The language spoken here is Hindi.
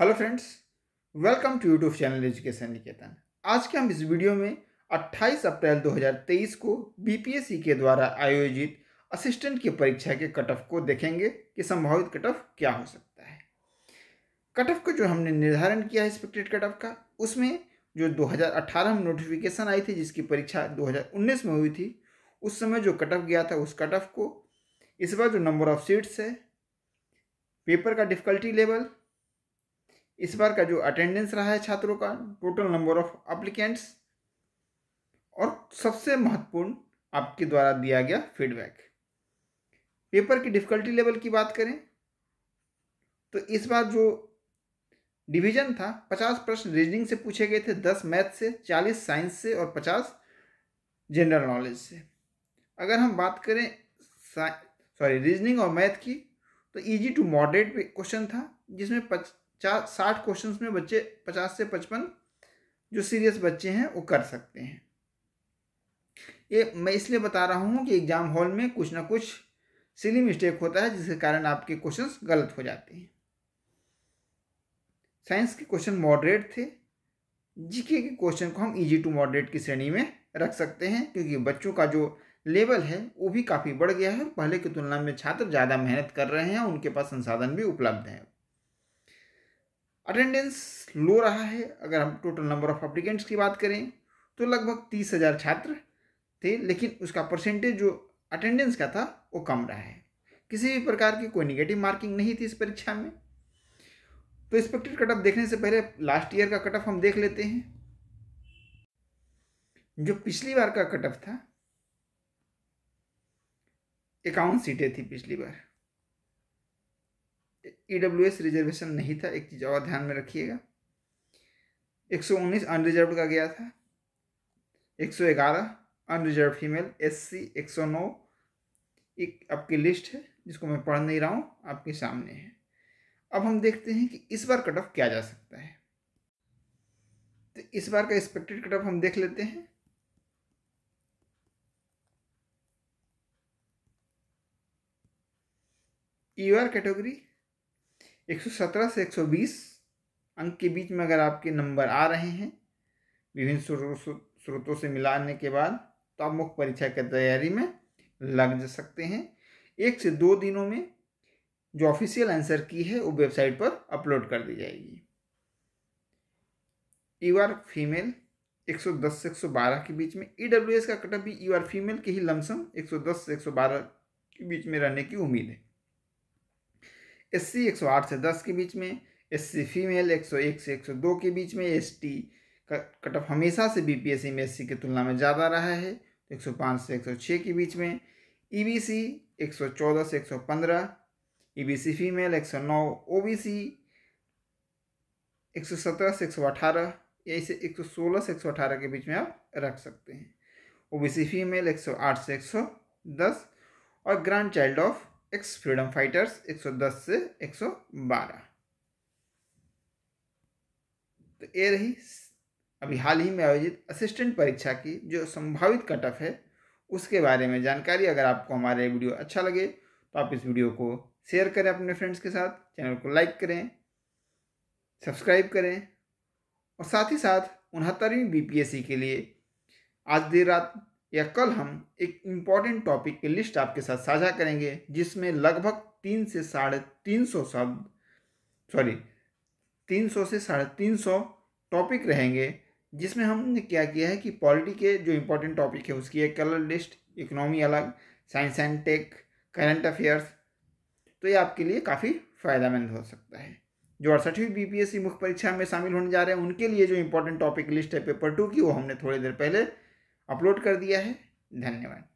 hello friends welcome to YouTube channel education Niketan आज के हम इस वीडियो में 28 अप्रैल 2023 को बीपीएससी के द्वारा आयोजित असिस्टेंट की परीक्षा के कट ऑफ को देखेंगे कि संभावित कट ऑफ क्या हो सकता है कट ऑफ को जो हमने निर्धारण किया है एक्सपेक्टेड कट ऑफ का उसमें जो 2018 में नोटिफिकेशन आई थी जिसकी परीक्षा 2019 में हुई थी उस समय जो कट ऑफ गया था उस कट ऑफ को इस बार जो नंबर ऑफ सीट्स है पेपर का डिफिकल्टी लेवल इस बार का जो अटेंडेंस रहा है छात्रों का टोटल नंबर ऑफ अप्लीकेंट्स और सबसे महत्वपूर्ण आपके द्वारा दिया गया फीडबैक पेपर की डिफ़िकल्टी लेवल की बात करें तो इस बार जो डिवीजन था पचास प्रश्न रीजनिंग से पूछे गए थे दस मैथ से चालीस साइंस से और पचास जनरल नॉलेज से अगर हम बात करें सॉरी रीजनिंग और मैथ की तो इजी टू मॉडरेट क्वेश्चन था जिसमें चार साठ क्वेश्चन में बच्चे पचास से पचपन जो सीरियस बच्चे हैं वो कर सकते हैं ये मैं इसलिए बता रहा हूँ कि एग्ज़ाम हॉल में कुछ ना कुछ सिली मिस्टेक होता है जिसके कारण आपके क्वेश्चंस गलत हो जाते हैं साइंस के क्वेश्चन मॉडरेट थे जीके के क्वेश्चन को हम इजी टू मॉडरेट की श्रेणी में रख सकते हैं क्योंकि बच्चों का जो लेवल है वो भी काफ़ी बढ़ गया है पहले की तुलना में छात्र ज़्यादा मेहनत कर रहे हैं उनके पास संसाधन भी उपलब्ध हैं अटेंडेंस लो रहा है अगर हम टोटल नंबर ऑफ अप्लीकेंट्स की बात करें तो लगभग तीस हज़ार छात्र थे लेकिन उसका परसेंटेज जो अटेंडेंस का था वो कम रहा है किसी भी प्रकार की कोई निगेटिव मार्किंग नहीं थी इस परीक्षा में तो एक्सपेक्टेड कटअप देखने से पहले लास्ट ईयर का कटअप हम देख लेते हैं जो पिछली बार का कटअप था इक्यावन सीटें थी पिछली बार ई डब्ल्यू एस रिजर्वेशन नहीं था एक चीज़ और ध्यान में रखिएगा 119 अनरिजर्व का गया था 111 अनरिजर्व फीमेल एससी 109 एक आपकी लिस्ट है जिसको मैं पढ़ नहीं रहा हूँ आपके सामने है अब हम देखते हैं कि इस बार कट ऑफ क्या जा सकता है तो इस बार का एक्सपेक्टेड कट ऑफ हम देख लेते हैं यू आर कैटेगरी 117 से 120 अंक के बीच में अगर आपके नंबर आ रहे हैं विभिन्न स्रोतों से मिलाने के बाद तो आप मुख्य परीक्षा की तैयारी में लग जा सकते हैं एक से दो दिनों में जो ऑफिशियल आंसर की है वो वेबसाइट पर अपलोड कर दी जाएगी यू आर फीमेल 110 से 112 के बीच में ई e का कटअप भी यू आर फीमेल के ही लमसम 110 से 112 के बीच में रहने की उम्मीद है एस सी एक सौ आठ से दस के बीच में एस सी फीमेल एक सौ एक से एक सौ दो के बीच में एस टी कट ऑफ हमेशा से बी पी एस सी में एस सी की तुलना में ज़्यादा रहा है एक सौ पाँच से एक सौ छः के बीच में ई बी सी एक सौ चौदह से एक सौ पंद्रह ई बी सी फीमेल एक सौ नौ ओ बी सी एक सौ सत्रह से एक सौ अठारह या इसे एक सौ सोलह से एक सौ अठारह के बीच में आप रख सकते हैं ओ बी सी फीमेल एक सौ आठ से एक सौ दस और grandchild of ex freedom fighters 110 से 112 तो ये रही अभी हाल ही में आयोजित असिस्टेंट परीक्षा की जो संभावित कट ऑफ है उसके बारे में जानकारी अगर आपको हमारे वीडियो अच्छा लगे तो आप इस वीडियो को शेयर करें अपने फ्रेंड्स के साथ चैनल को लाइक करें सब्सक्राइब करें और साथ ही साथ उनहत्तरवीं बीपीएससी के लिए आज देर रात या कल हम एक इम्पॉर्टेंट टॉपिक की लिस्ट आपके साथ साझा करेंगे जिसमें लगभग तीन से साढ़े तीन सौ शब्द सॉरी तीन सौ से साढ़े तीन सौ टॉपिक रहेंगे जिसमें हमने क्या किया है कि पॉलिटी के जो इम्पोर्टेंट टॉपिक है उसकी एक कलर लिस्ट इकोनॉमी अलग science and tech current affairs तो ये आपके लिए काफ़ी फ़ायदेमंद हो सकता है जो अड़सठवीं बी पी मुख्य परीक्षा में शामिल होने जा रहे हैं उनके लिए जो इम्पोर्टेंट टॉपिक लिस्ट है पेपर टू की वो हमने थोड़ी देर पहले अपलोड कर दिया है धन्यवाद